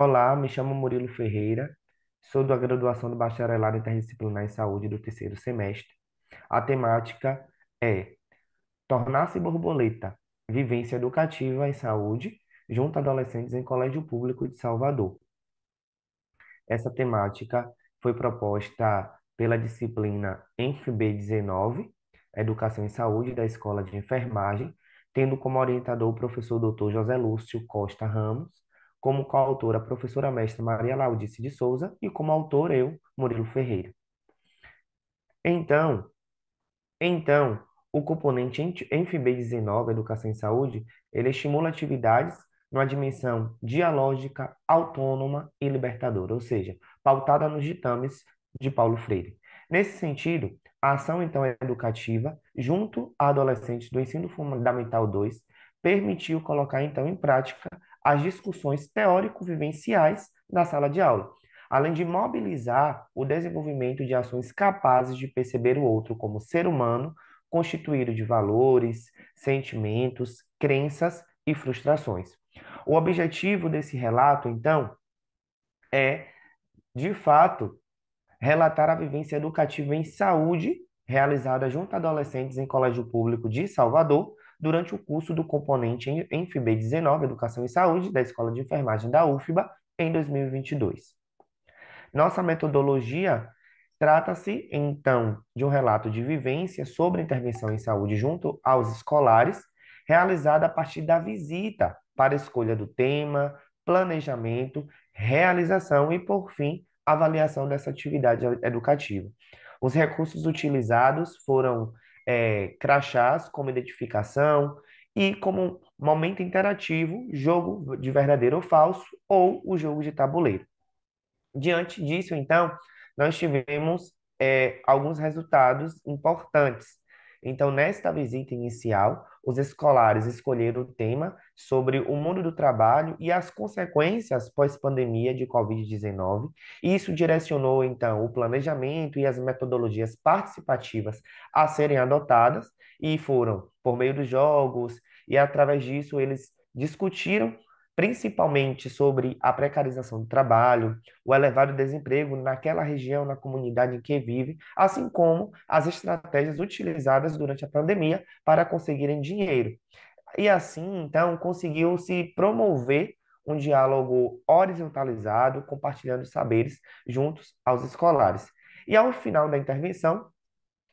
Olá, me chamo Murilo Ferreira, sou da graduação do Bacharelado Interdisciplinar em Saúde do terceiro semestre. A temática é Tornar-se borboleta, vivência educativa em saúde junto a adolescentes em colégio público de Salvador. Essa temática foi proposta pela disciplina ENFB 19, Educação em Saúde da Escola de Enfermagem, tendo como orientador o professor Dr. José Lúcio Costa Ramos, como coautora a professora mestra Maria Laudice de Souza e como autor eu, Murilo Ferreira. Então, então, o componente NFB19 Educação em Saúde, ele estimula atividades numa dimensão dialógica, autônoma e libertadora, ou seja, pautada nos ditames de Paulo Freire. Nesse sentido, a ação então educativa, junto a adolescentes do ensino fundamental 2, permitiu colocar então em prática as discussões teórico-vivenciais da sala de aula, além de mobilizar o desenvolvimento de ações capazes de perceber o outro como ser humano, constituído de valores, sentimentos, crenças e frustrações. O objetivo desse relato, então, é, de fato, relatar a vivência educativa em saúde realizada junto a adolescentes em colégio público de Salvador, durante o curso do componente em FB19 Educação e Saúde da Escola de Enfermagem da UFBA em 2022. Nossa metodologia trata-se, então, de um relato de vivência sobre intervenção em saúde junto aos escolares, realizada a partir da visita para escolha do tema, planejamento, realização e, por fim, avaliação dessa atividade educativa. Os recursos utilizados foram é, crachás como identificação e como um momento interativo, jogo de verdadeiro ou falso ou o jogo de tabuleiro. Diante disso, então, nós tivemos é, alguns resultados importantes. Então, nesta visita inicial, os escolares escolheram o tema sobre o mundo do trabalho e as consequências pós-pandemia de Covid-19. Isso direcionou, então, o planejamento e as metodologias participativas a serem adotadas e foram por meio dos jogos, e através disso eles discutiram principalmente sobre a precarização do trabalho, o elevado desemprego naquela região, na comunidade em que vive, assim como as estratégias utilizadas durante a pandemia para conseguirem dinheiro. E assim, então, conseguiu se promover um diálogo horizontalizado, compartilhando saberes juntos aos escolares. E ao final da intervenção,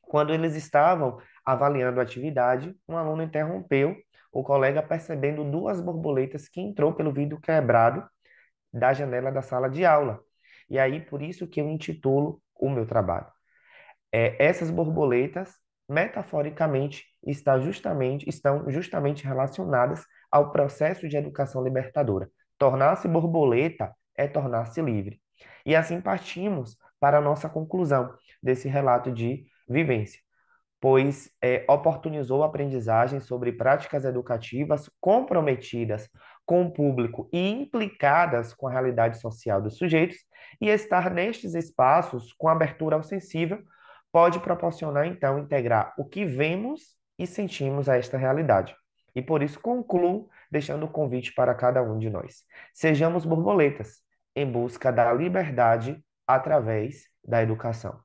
quando eles estavam avaliando a atividade, um aluno interrompeu o colega percebendo duas borboletas que entrou pelo vidro quebrado da janela da sala de aula. E aí, por isso que eu intitulo o meu trabalho. É, essas borboletas, metaforicamente, está justamente, estão justamente relacionadas ao processo de educação libertadora. Tornar-se borboleta é tornar-se livre. E assim partimos para a nossa conclusão desse relato de vivência pois é, oportunizou aprendizagem sobre práticas educativas comprometidas com o público e implicadas com a realidade social dos sujeitos, e estar nestes espaços com abertura ao sensível pode proporcionar, então, integrar o que vemos e sentimos a esta realidade. E por isso concluo deixando o convite para cada um de nós. Sejamos borboletas em busca da liberdade através da educação.